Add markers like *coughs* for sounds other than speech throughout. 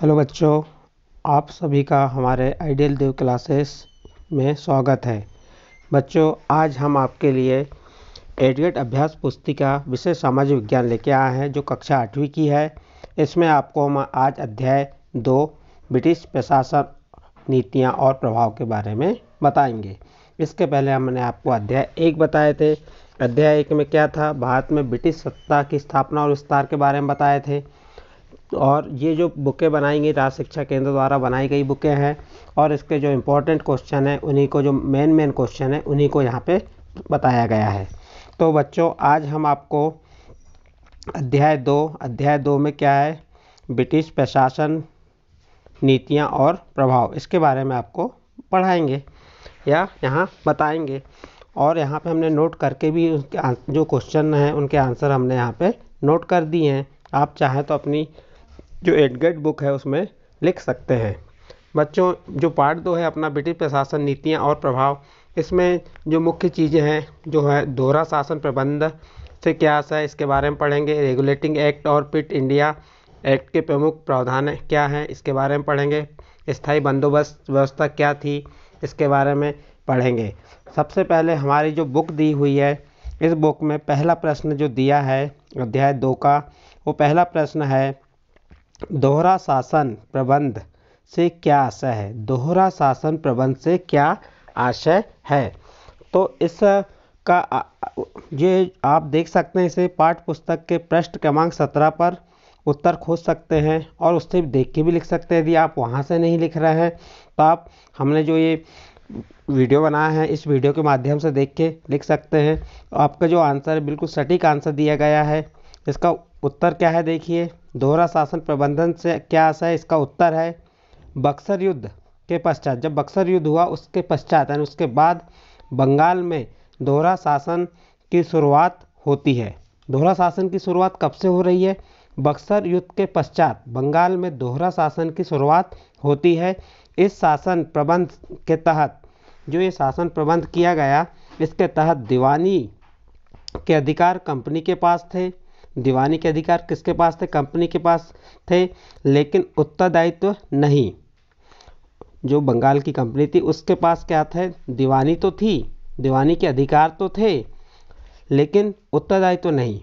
hello बच्चों आप सभी का हमारे आइडियल देव क्लासेस में स्वागत है बच्चों आज हम आपके लिए एडियट अभ्यास पुस्तिका विषय सामाजिक विज्ञान लेके आए हैं जो कक्षा आठवीं की है इसमें आपको हम आज अध्याय दो ब्रिटिश प्रशासन नीतियाँ और प्रभाव के बारे में बताएंगे इसके पहले हमने आपको अध्याय एक बताए थे अध्याय एक में क्या था भारत में ब्रिटिश सत्ता की स्थापना और विस्तार के बारे में बताए थे और ये जो बुकें बनाई गई राज्य शिक्षा केंद्र द्वारा बनाई गई बुकें हैं और इसके जो इम्पोर्टेंट क्वेश्चन हैं उन्हीं को जो मेन मेन क्वेश्चन हैं उन्हीं को यहाँ पे बताया गया है तो बच्चों आज हम आपको अध्याय दो अध्याय दो में क्या है ब्रिटिश प्रशासन नीतियाँ और प्रभाव इसके बारे में आपको पढ़ाएंगे या यहाँ बताएंगे और यहाँ पे हमने नोट करके भी जो क्वेश्चन हैं उनके आंसर हमने यहाँ पे नोट कर दिए हैं आप चाहें तो अपनी जो एडगेट बुक है उसमें लिख सकते हैं बच्चों जो पार्ट दो है अपना ब्रिटिश प्रशासन नीतियाँ और प्रभाव इसमें जो मुख्य चीज़ें हैं जो है दोहरा शासन प्रबंध से क्या आशा है इसके बारे में पढ़ेंगे रेगुलेटिंग एक्ट और पिट इंडिया एक्ट के प्रमुख प्रावधान क्या हैं इसके बारे में पढ़ेंगे स्थायी बंदोबस्त व्यवस्था क्या थी इसके बारे में पढ़ेंगे सबसे पहले हमारी जो बुक दी हुई है इस बुक में पहला प्रश्न जो दिया है अध्याय दो का वो पहला प्रश्न है दोहरा शासन प्रबंध से क्या आशय है दोहरा शासन प्रबंध से क्या आशय है तो इस का ये आप देख सकते हैं इसे पाठ पुस्तक के पृष्ठ क्रमांक सत्रह पर उत्तर खोज सकते हैं और उससे देख के भी लिख सकते हैं यदि आप वहाँ से नहीं लिख रहे हैं तो आप हमने जो ये वीडियो बनाया है इस वीडियो के माध्यम से देख के लिख सकते हैं आपका जो आंसर बिल्कुल सटीक आंसर दिया गया है इसका उत्तर क्या है देखिए दोहरा शासन प्रबंधन से क्या आशा है इसका उत्तर है बक्सर युद्ध के पश्चात जब बक्सर युद्ध हुआ उसके पश्चात यानी उसके बाद बंगाल में दोहरा शासन की शुरुआत होती है दोहरा शासन की शुरुआत कब से हो रही है बक्सर युद्ध के पश्चात बंगाल में दोहरा शासन की शुरुआत होती है इस शासन प्रबंध के तहत जो ये शासन प्रबंध किया गया इसके तहत दीवानी के अधिकार कंपनी के पास थे दीवानी के अधिकार किसके पास थे कंपनी के पास थे लेकिन उत्तरदायित्व तो नहीं जो बंगाल की कंपनी थी उसके पास क्या थे दीवानी तो थी दीवानी के अधिकार तो थे लेकिन उत्तरदायित्व तो नहीं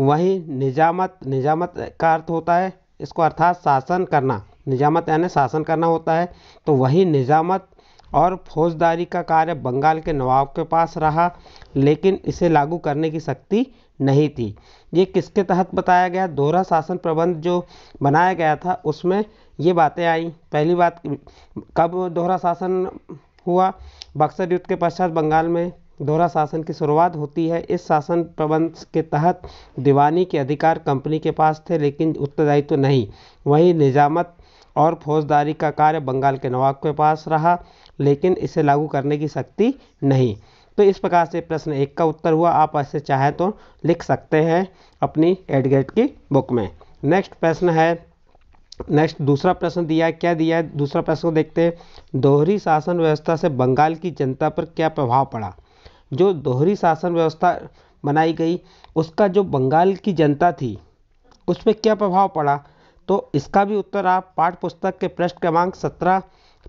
वहीं निजामत निजामत का अर्थ होता है इसको अर्थात शासन करना निजामत यानी शासन करना होता है तो वही निजामत और फौजदारी का कार्य बंगाल के नवाब के पास रहा लेकिन इसे लागू करने की शक्ति नहीं थी ये किसके तहत बताया गया दोहरा शासन प्रबंध जो बनाया गया था उसमें ये बातें आई पहली बात कब दोहरा शासन हुआ बक्सर युद्ध के पश्चात बंगाल में दोहरा शासन की शुरुआत होती है इस शासन प्रबंध के तहत दीवानी के अधिकार कंपनी के पास थे लेकिन उत्तरदायित्व तो नहीं वहीं निजामत और फौजदारी का कार्य बंगाल के नवाब के पास रहा लेकिन इसे लागू करने की शक्ति नहीं तो इस प्रकार से प्रश्न एक का उत्तर हुआ आप ऐसे चाहे तो लिख सकते हैं अपनी एडगेट की बुक में नेक्स्ट प्रश्न है नेक्स्ट दूसरा प्रश्न दिया क्या दिया है दूसरा प्रश्न को देखते हैं दोहरी शासन व्यवस्था से बंगाल की जनता पर क्या प्रभाव पड़ा जो दोहरी शासन व्यवस्था बनाई गई उसका जो बंगाल की जनता थी उस पर क्या प्रभाव पड़ा तो इसका भी उत्तर आप पाठ पुस्तक के पृष्ठ क्रमांक सत्रह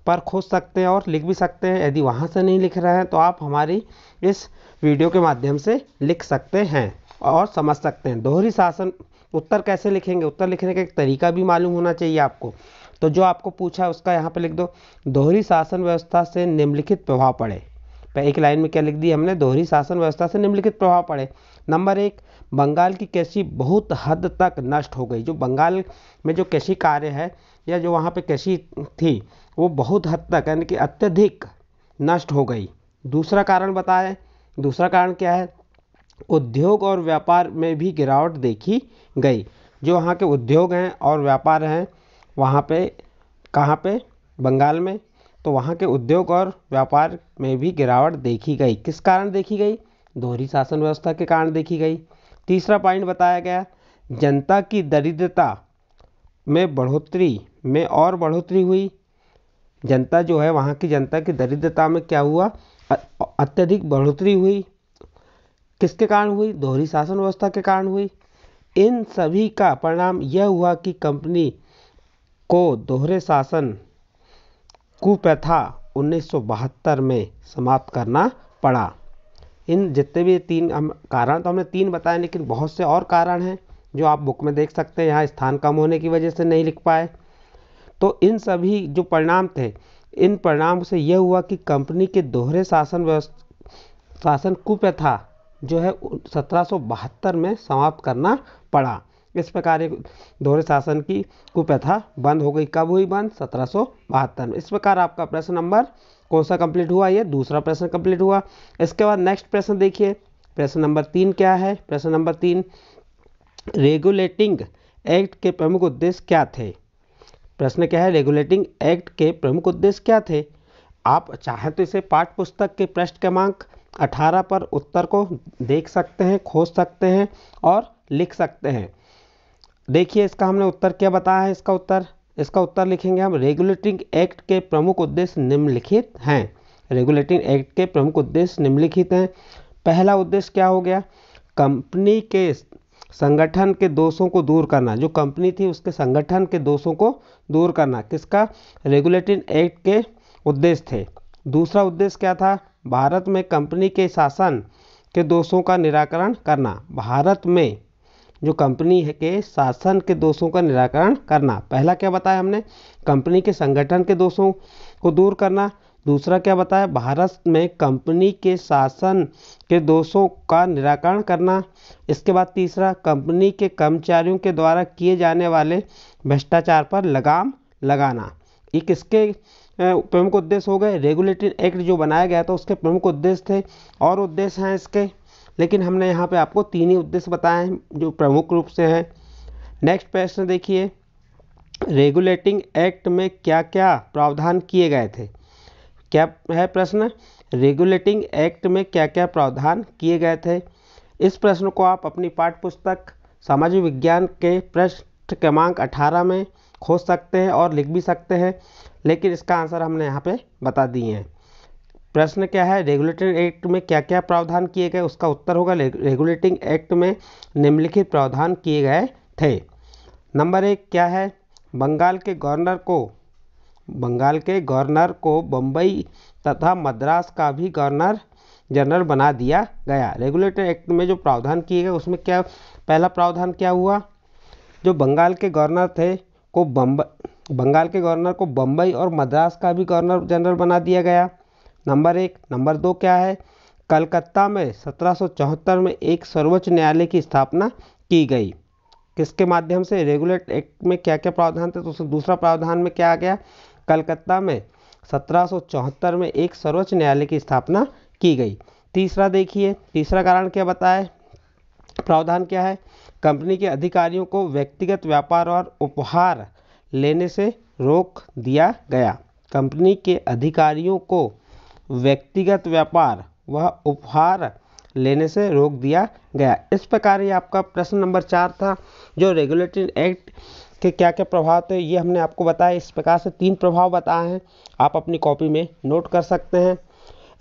पर खोज सकते हैं और लिख भी सकते हैं यदि वहाँ से नहीं लिख रहे हैं तो आप हमारी इस वीडियो के माध्यम से लिख सकते हैं और समझ सकते हैं दोहरी शासन उत्तर कैसे लिखेंगे उत्तर लिखने का एक तरीका भी मालूम होना चाहिए आपको तो जो आपको पूछा है उसका यहाँ पर लिख दो दोहरी शासन व्यवस्था से निम्नलिखित प्रभाव पड़े एक लाइन में क्या लिख दी हमने दोहरी शासन व्यवस्था से निम्नलिखित प्रभाव पड़े नंबर एक बंगाल की कृषि बहुत हद तक नष्ट हो गई जो बंगाल में जो कृषि कार्य है या जो वहाँ पे कृषि थी वो बहुत हद तक यानी कि अत्यधिक नष्ट हो गई दूसरा कारण बताएं दूसरा कारण क्या है उद्योग और व्यापार में भी गिरावट देखी गई जो वहाँ के उद्योग हैं और व्यापार हैं वहाँ पे कहाँ पे बंगाल में तो वहाँ के उद्योग और व्यापार में भी गिरावट देखी गई किस कारण देखी गई दोहरी शासन व्यवस्था के कारण देखी गई तीसरा पॉइंट बताया गया जनता की दरिद्रता में बढ़ोतरी में और बढ़ोतरी हुई जनता जो है वहाँ की जनता की दरिद्रता में क्या हुआ अत्यधिक बढ़ोतरी हुई किसके कारण हुई दोहरी शासन व्यवस्था के कारण हुई इन सभी का परिणाम यह हुआ कि कंपनी को दोहरे शासन कुप्रथा उन्नीस में समाप्त करना पड़ा इन जितने भी तीन हम कारण तो हमने तीन बताए लेकिन बहुत से और कारण हैं जो आप बुक में देख सकते हैं यहाँ स्थान कम होने की वजह से नहीं लिख पाए तो इन सभी जो परिणाम थे इन परिणाम से यह हुआ कि कंपनी के दोहरे शासन व्यवस्था शासन कुप्रथा जो है सत्रह में समाप्त करना पड़ा इस प्रकार एक दोहरे शासन की कुप्रथा बंद हो गई कब हुई बंद सत्रह में इस प्रकार आपका प्रश्न नंबर कौन सा कंप्लीट हुआ ये दूसरा प्रश्न कंप्लीट हुआ इसके बाद नेक्स्ट प्रश्न देखिए प्रश्न नंबर तीन क्या है प्रश्न नंबर तीन रेगुलेटिंग एक्ट के प्रमुख उद्देश्य क्या थे प्रश्न क्या है रेगुलेटिंग एक्ट के प्रमुख उद्देश्य क्या थे आप चाहें तो इसे पाठ्य पुस्तक के पृष्ठ क्रमांक 18 पर उत्तर को देख सकते हैं खोज सकते हैं और लिख सकते हैं देखिए इसका हमने उत्तर क्या बताया है इसका उत्तर इसका उत्तर लिखेंगे हम रेगुलेटिंग एक्ट के प्रमुख उद्देश्य निम्नलिखित हैं रेगुलेटिंग एक्ट के प्रमुख उद्देश्य निम्नलिखित हैं पहला उद्देश्य क्या हो गया कंपनी के संगठन के दोषों को दूर करना जो कंपनी थी उसके संगठन के दोषों को दूर करना किसका रेगुलेटिंग एक्ट के उद्देश्य थे दूसरा उद्देश्य क्या था भारत में कंपनी के शासन के दोषों का निराकरण करना भारत में जो कंपनी है के शासन के दोषों का निराकरण करना पहला क्या बताया हमने कंपनी के संगठन के दोषों को दूर करना दूसरा क्या बताया भारत में कंपनी के शासन के दोषों का निराकरण करना इसके बाद तीसरा कंपनी के कर्मचारियों के द्वारा किए जाने वाले भ्रष्टाचार पर लगाम लगाना ये किसके प्रमुख उद्देश्य हो गए रेगुलेटरी एक्ट जो बनाया गया था उसके प्रमुख उद्देश्य थे और उद्देश्य हैं इसके लेकिन हमने यहाँ पे आपको तीन ही उद्देश्य बताए हैं जो प्रमुख रूप से हैं नेक्स्ट प्रश्न देखिए रेगुलेटिंग एक्ट में क्या क्या प्रावधान किए गए थे क्या है प्रश्न रेगुलेटिंग एक्ट में क्या क्या प्रावधान किए गए थे इस प्रश्न को आप अपनी पाठ्य पुस्तक सामाजिक विज्ञान के पृष्ठ क्रमांक 18 में खोज सकते हैं और लिख भी सकते हैं लेकिन इसका आंसर हमने यहाँ पे बता दिए हैं प्रश्न क्या है रेगुलेटिंग एक्ट में क्या क्या प्रावधान किए गए उसका उत्तर होगा रेगुलेटिंग एक्ट में निम्नलिखित प्रावधान किए गए थे नंबर एक क्या है बंगाल के गवर्नर को बंगाल के गवर्नर को बम्बई तथा मद्रास का भी गवर्नर जनरल बना दिया गया रेगुलेटर एक्ट में जो प्रावधान किए गए उसमें क्या पहला प्रावधान क्या हुआ जो बंगाल के गवर्नर थे को बम्ब बंगाल के गवर्नर को बम्बई और मद्रास का भी गवर्नर जनरल बना दिया गया नंबर एक नंबर दो क्या है कलकत्ता में सत्रह में एक सर्वोच्च न्यायालय की स्थापना की गई किसके माध्यम से रेगुलेट एक्ट में क्या क्या प्रावधान थे तो दूसरा प्रावधान में क्या आ गया कलकत्ता में सत्रह में एक सर्वोच्च न्यायालय की स्थापना की गई तीसरा देखिए तीसरा कारण क्या बताए प्रावधान क्या है कंपनी के अधिकारियों को व्यक्तिगत व्यापार और उपहार लेने से रोक दिया गया कंपनी के अधिकारियों को व्यक्तिगत व्यापार व उपहार लेने से रोक दिया गया इस प्रकार ये आपका प्रश्न नंबर चार था जो रेगुलेटरी एक्ट के क्या क्या प्रभाव थे ये हमने आपको बताया इस प्रकार से तीन प्रभाव बताए हैं आप अपनी कॉपी में नोट कर सकते हैं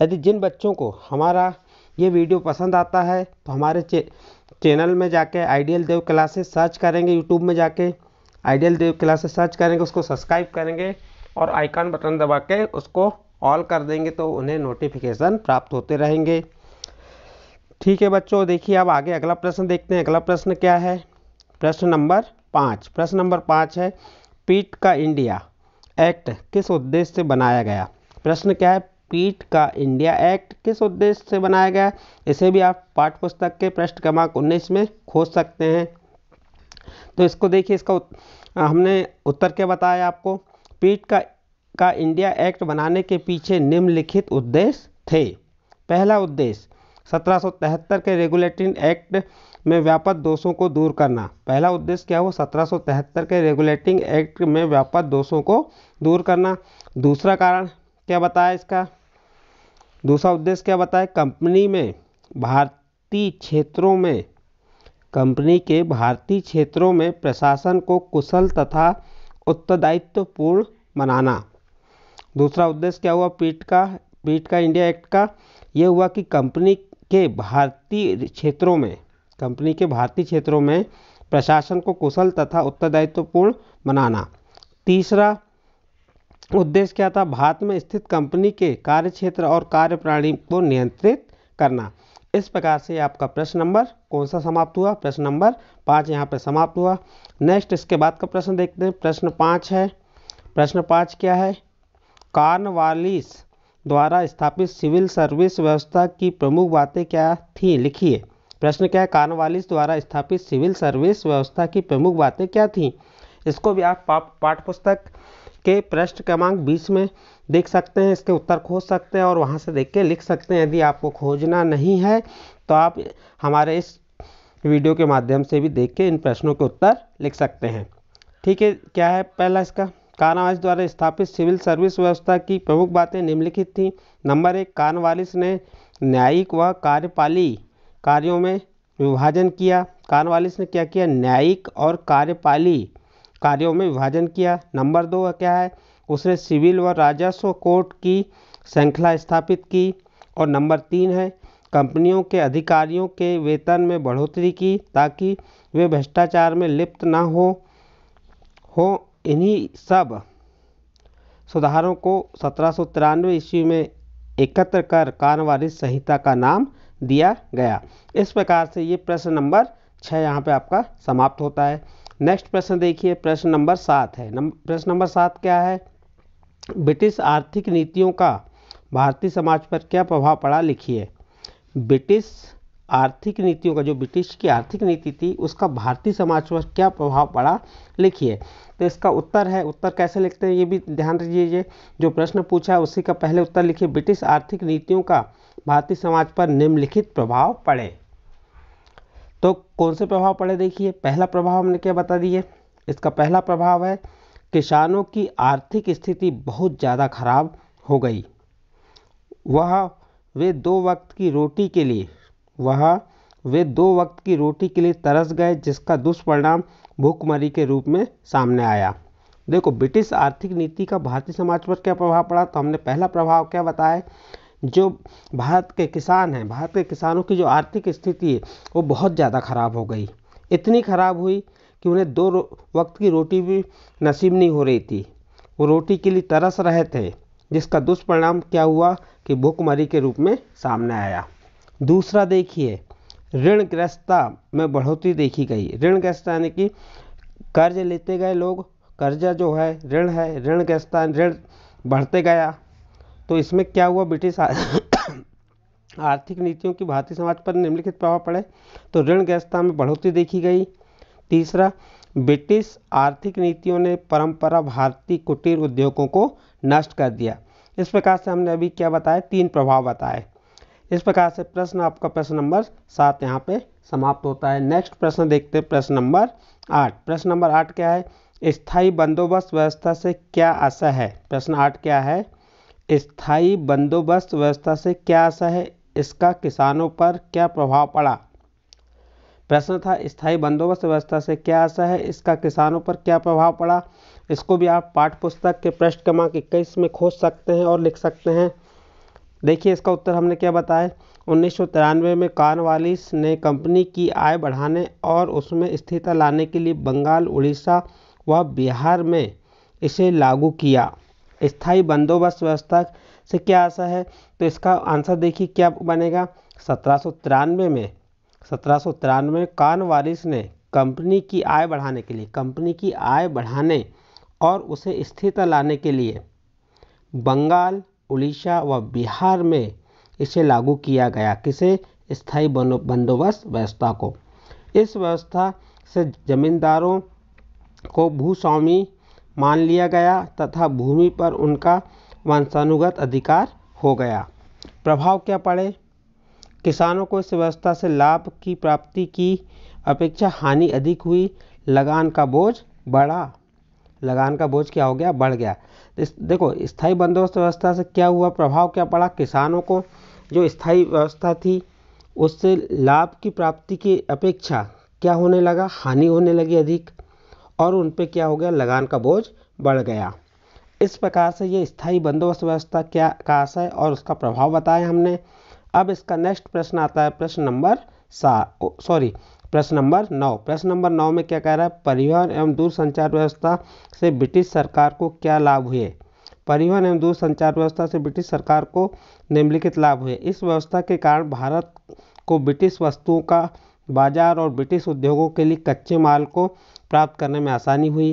यदि जिन बच्चों को हमारा ये वीडियो पसंद आता है तो हमारे चे, चैनल में जाके आइडियल देव क्लासेस सर्च करेंगे यूट्यूब में जाके आइडियल देव क्लासेस सर्च करेंगे उसको सब्सक्राइब करेंगे और आइकन बटन दबा के उसको ऑल कर देंगे तो उन्हें नोटिफिकेशन प्राप्त होते रहेंगे ठीक है बच्चों देखिए अब आगे अगला प्रश्न देखते हैं अगला प्रश्न क्या है प्रश्न नंबर पाँच प्रश्न नंबर पाँच है पीट का इंडिया एक्ट किस उद्देश्य से बनाया गया प्रश्न क्या है पीट का इंडिया एक्ट किस उद्देश्य से बनाया गया इसे भी आप पाठ पुस्तक के पृष्ठ क्रमांक 19 में खोज सकते हैं तो इसको देखिए इसका उत, हमने उत्तर क्या बताया आपको पीट का का इंडिया एक्ट बनाने के पीछे निम्नलिखित उद्देश्य थे पहला उद्देश्य सत्रह के रेगुलेटिंग एक्ट में व्यापक दोषों को दूर करना पहला उद्देश्य क्या हुआ सत्रह के रेगुलेटिंग एक्ट में व्यापक दोषों को दूर करना दूसरा कारण क्या बताया इसका दूसरा उद्देश्य क्या बताया कंपनी में भारतीय क्षेत्रों में कंपनी के भारतीय क्षेत्रों में प्रशासन को कुशल तथा उत्तरदायित्वपूर्ण बनाना दूसरा उद्देश्य क्या हुआ पीट का पीट का इंडिया एक्ट का यह हुआ कि कंपनी के भारतीय क्षेत्रों में कंपनी के भारतीय क्षेत्रों में प्रशासन को कुशल तथा उत्तरदायित्वपूर्ण बनाना तीसरा उद्देश्य क्या था भारत में स्थित कंपनी के कार्य क्षेत्र और कार्य प्रणाली को नियंत्रित करना इस प्रकार से आपका प्रश्न नंबर कौन सा समाप्त हुआ प्रश्न नंबर पाँच यहाँ पर समाप्त हुआ नेक्स्ट इसके बाद का प्रश्न देखते हैं प्रश्न पाँच है प्रश्न पाँच क्या है कार्नवालिस द्वारा स्थापित सिविल सर्विस व्यवस्था की प्रमुख बातें क्या थी लिखिए प्रश्न क्या है कार्नवालिस द्वारा स्थापित सिविल सर्विस व्यवस्था की प्रमुख बातें क्या थी इसको भी आप पाठ पुस्तक के प्रश्न क्रमांक बीस में देख सकते हैं इसके उत्तर खोज सकते हैं और वहाँ से देख के लिख सकते हैं यदि आपको खोजना नहीं है तो आप हमारे इस वीडियो के माध्यम से भी देख के इन प्रश्नों के उत्तर लिख सकते हैं ठीक है क्या है पहला इसका कानवालिस द्वारा स्थापित सिविल सर्विस व्यवस्था की प्रमुख बातें निम्नलिखित थीं नंबर एक कानवालिस ने न्यायिक व कार्यपाली कार्यों में विभाजन किया कानवालिस ने क्या किया न्यायिक और कार्यपाली कार्यों में विभाजन किया नंबर दो क्या है उसने सिविल व राजस्व कोर्ट की श्रृंखला स्थापित की और नंबर तीन है कंपनियों के अधिकारियों के वेतन में बढ़ोतरी की ताकि वे भ्रष्टाचार में लिप्त ना हो हो इन्हीं सब सुधारों को सत्रह सौ तिरानवे ईस्वी में एकत्र कर कानवारिस संहिता का नाम दिया गया इस प्रकार से ये प्रश्न नंबर छः यहाँ पे आपका समाप्त होता है नेक्स्ट प्रश्न देखिए प्रश्न नंबर सात है नम, प्रश्न नंबर सात क्या है ब्रिटिश आर्थिक नीतियों का भारतीय समाज पर क्या प्रभाव पड़ा लिखिए ब्रिटिश आर्थिक नीतियों का जो ब्रिटिश की आर्थिक नीति थी उसका भारतीय समाज पर क्या प्रभाव पड़ा लिखिए तो इसका उत्तर है उत्तर कैसे लिखते हैं ये भी ध्यान रखिए जो प्रश्न पूछा है उसी का पहले उत्तर लिखिए ब्रिटिश आर्थिक नीतियों का भारतीय समाज पर निम्नलिखित प्रभाव पड़े तो कौन से प्रभाव पड़े देखिए पहला प्रभाव हमने क्या बता दिए इसका पहला प्रभाव है किसानों की आर्थिक स्थिति बहुत ज़्यादा खराब हो गई वह वे दो वक्त की रोटी के लिए वहाँ वे दो वक्त की रोटी के लिए तरस गए जिसका दुष्परिणाम भूखमरी के रूप में सामने आया देखो ब्रिटिश आर्थिक नीति का भारतीय समाज पर क्या प्रभाव पड़ा तो हमने पहला प्रभाव क्या बताया जो भारत के किसान हैं भारत के किसानों की जो आर्थिक स्थिति है वो बहुत ज़्यादा ख़राब हो गई इतनी ख़राब हुई कि उन्हें दो वक्त की रोटी भी नसीब नहीं हो रही थी वो रोटी के लिए तरस रहे थे जिसका दुष्परिणाम क्या हुआ कि भूखमरी के रूप में सामने आया दूसरा देखिए ऋणग्रस्तता में बढ़ोतरी देखी गई ऋणग्रस्तता यानी कि कर्ज लेते गए लोग कर्जा जो है ऋण है ऋणग्रस्तता ऋण बढ़ते गया तो इसमें क्या हुआ ब्रिटिश *coughs* आर्थिक नीतियों की भारतीय समाज पर निम्नलिखित प्रभाव पड़े तो ऋणग्रस्तता में बढ़ोतरी देखी गई तीसरा ब्रिटिश आर्थिक नीतियों ने परंपरा भारतीय कुटीर उद्योगों को नष्ट कर दिया इस प्रकार से हमने अभी क्या बताया तीन प्रभाव बताए इस प्रकार से प्रश्न आपका प्रश्न नंबर सात यहाँ पे समाप्त होता है नेक्स्ट प्रश्न देखते हैं प्रश्न नंबर आठ प्रश्न नंबर आठ क्या है स्थाई बंदोबस्त व्यवस्था से क्या आशा है प्रश्न आठ क्या है स्थाई बंदोबस्त व्यवस्था से क्या आशा है इसका किसानों पर क्या प्रभाव पड़ा प्रश्न था स्थायी बंदोबस्त व्यवस्था से क्या आशा है इसका किसानों पर क्या प्रभाव पड़ा इसको भी आप पाठ्य पुस्तक के पृष्ठ क्रमांक इक्कीस में खोज सकते हैं और लिख सकते हैं देखिए इसका उत्तर हमने क्या बताया उन्नीस में कार्नवालिस ने कंपनी की आय बढ़ाने और उसमें स्थिरता लाने के लिए बंगाल उड़ीसा व बिहार में इसे लागू किया स्थायी बंदोबस्त व्यवस्था से क्या आशा है तो इसका आंसर देखिए क्या बनेगा सत्रह में सत्रह में कानवालिस ने कंपनी की आय बढ़ाने के लिए कंपनी की आय बढ़ाने और उसे स्थिरता लाने के लिए बंगाल उड़ीसा व बिहार में इसे लागू किया गया किसे स्थायी बंदोबस्त व्यवस्था को इस व्यवस्था से जमींदारों को भूस्वामी मान लिया गया तथा भूमि पर उनका वंशानुगत अधिकार हो गया प्रभाव क्या पड़े किसानों को इस व्यवस्था से लाभ की प्राप्ति की अपेक्षा हानि अधिक हुई लगान का बोझ बढ़ा लगान का बोझ क्या हो गया बढ़ गया इस देखो स्थायी बंदोबस्त व्यवस्था से क्या हुआ प्रभाव क्या पड़ा किसानों को जो स्थायी व्यवस्था थी उससे लाभ की प्राप्ति की अपेक्षा क्या होने लगा हानि होने लगी अधिक और उन पर क्या हो गया लगान का बोझ बढ़ गया इस प्रकार से ये स्थायी बंदोबस्त व्यवस्था क्या का है और उसका प्रभाव बताया हमने अब इसका नेक्स्ट प्रश्न आता है प्रश्न नंबर सात सॉरी प्रश्न नंबर नौ प्रश्न नंबर नौ में क्या कह रहा है परिवहन एवं दूरसंचार व्यवस्था से ब्रिटिश सरकार को क्या लाभ हुए परिवहन एवं दूरसंचार व्यवस्था से ब्रिटिश सरकार को निम्नलिखित लाभ हुए इस व्यवस्था के कारण भारत को ब्रिटिश वस्तुओं का बाजार और ब्रिटिश उद्योगों के लिए कच्चे माल को प्राप्त करने में आसानी हुई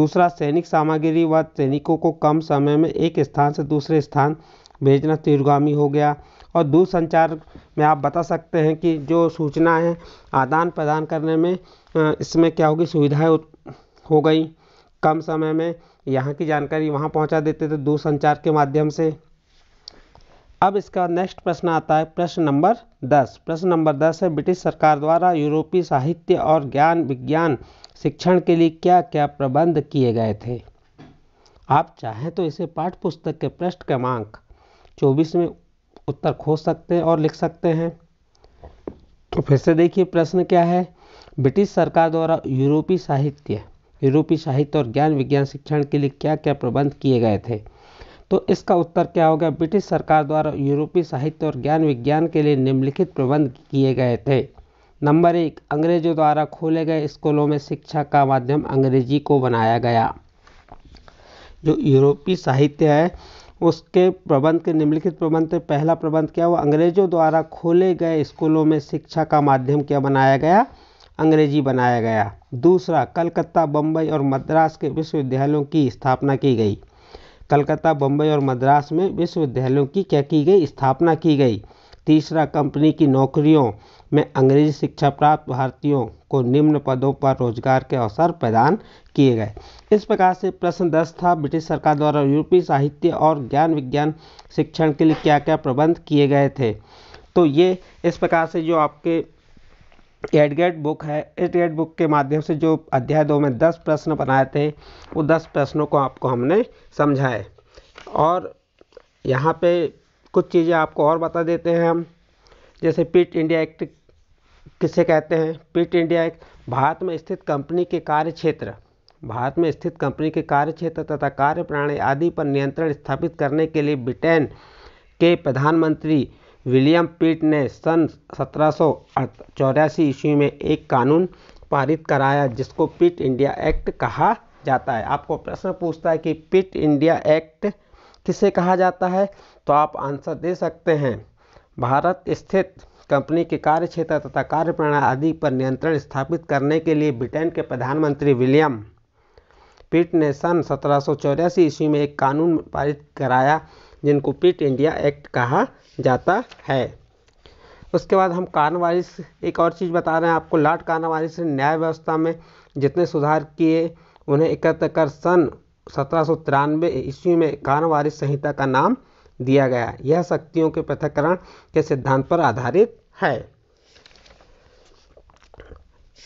दूसरा सैनिक सामग्री व सैनिकों को कम समय में एक स्थान से दूसरे स्थान भेजना तीर्गामी हो गया और दूरसंचार में आप बता सकते हैं कि जो सूचना है आदान प्रदान करने में इसमें क्या होगी सुविधाएँ हो गई कम समय में यहाँ की जानकारी वहाँ पहुँचा देते थे दूरसंचार के माध्यम से अब इसका नेक्स्ट प्रश्न आता है प्रश्न नंबर दस प्रश्न नंबर दस है ब्रिटिश सरकार द्वारा यूरोपीय साहित्य और ज्ञान विज्ञान शिक्षण के लिए क्या क्या प्रबंध किए गए थे आप चाहें तो इसे पाठ्य पुस्तक के पृष्ठ क्रमांक 24 में उत्तर खोज सकते हैं और लिख सकते हैं तो फिर से देखिए प्रश्न क्या है ब्रिटिश सरकार द्वारा यूरोपीय साहित्य यूरोपीय साहित्य और ज्ञान विज्ञान शिक्षण के लिए क्या क्या प्रबंध किए गए थे तो इसका उत्तर क्या होगा ब्रिटिश सरकार द्वारा यूरोपीय साहित्य और ज्ञान विज्ञान के लिए निम्नलिखित प्रबंध किए गए थे नंबर एक अंग्रेजों द्वारा खोले गए स्कूलों में शिक्षा का माध्यम अंग्रेजी को बनाया गया जो यूरोपीय साहित्य है उसके प्रबंध के निम्नलिखित प्रबंध थे पहला प्रबंध क्या वो अंग्रेज़ों द्वारा खोले गए स्कूलों में शिक्षा का माध्यम क्या बनाया गया अंग्रेजी बनाया गया दूसरा कलकत्ता बम्बई और मद्रास के विश्वविद्यालयों की स्थापना की गई कलकत्ता बम्बई और मद्रास में विश्वविद्यालयों की क्या की गई स्थापना की गई तीसरा कंपनी की नौकरियों में अंग्रेजी शिक्षा प्राप्त भारतीयों को निम्न पदों पर रोजगार के अवसर प्रदान किए गए इस प्रकार से प्रश्न दस था ब्रिटिश सरकार द्वारा यूरोपीय साहित्य और ज्ञान विज्ञान शिक्षण के लिए क्या क्या प्रबंध किए गए थे तो ये इस प्रकार से जो आपके एडगेट बुक है एडगेट बुक के माध्यम से जो अध्याय दो में दस प्रश्न बनाए थे वो दस प्रश्नों को आपको हमने समझाए और यहाँ पे कुछ चीज़ें आपको और बता देते हैं हम जैसे पिट इंडिया एक्ट किसे कहते हैं पिट इंडिया एक्ट भारत में स्थित कंपनी के कार्य क्षेत्र भारत में स्थित कंपनी के कार्य क्षेत्र तथा कार्य प्रणाली आदि पर नियंत्रण स्थापित करने के लिए ब्रिटेन के प्रधानमंत्री विलियम पिट ने सन सत्रह ईस्वी में एक कानून पारित कराया जिसको पिट इंडिया एक्ट कहा जाता है आपको प्रश्न पूछता है कि पिट इंडिया एक्ट किसे कहा जाता है तो आप आंसर दे सकते हैं भारत स्थित कंपनी के कार्य क्षेत्र तथा कार्य प्रणाली आदि पर नियंत्रण स्थापित करने के लिए ब्रिटेन के प्रधानमंत्री विलियम पिट ने सन सत्रह ईस्वी में एक कानून पारित कराया जिनको पिट इंडिया एक्ट कहा जाता है उसके बाद हम कानवारिस एक और चीज़ बता रहे हैं आपको लाट कानवारिस ने न्याय व्यवस्था में जितने सुधार किए उन्हें एकत्र कर सन सत्रह सौ तिरानवे ईस्वी में कानवारी संहिता का नाम दिया गया यह शक्तियों के पृथककरण के सिद्धांत पर आधारित है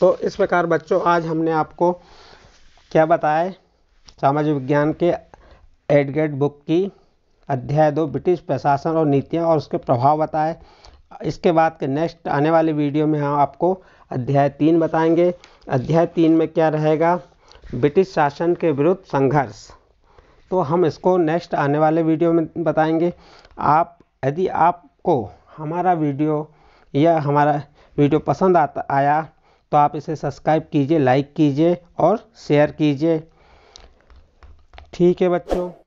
तो इस प्रकार बच्चों आज हमने आपको क्या बताया सामाजिक विज्ञान के एडगेट बुक की अध्याय दो ब्रिटिश प्रशासन और नीतियाँ और उसके प्रभाव बताए इसके बाद के नेक्स्ट आने वाले वीडियो में हम हाँ आपको अध्याय तीन बताएंगे अध्याय तीन में क्या रहेगा ब्रिटिश शासन के विरुद्ध संघर्ष तो हम इसको नेक्स्ट आने वाले वीडियो में बताएंगे आप यदि आपको हमारा वीडियो या हमारा वीडियो पसंद आता आया तो आप इसे सब्सक्राइब कीजिए लाइक कीजिए और शेयर कीजिए ठीक है बच्चों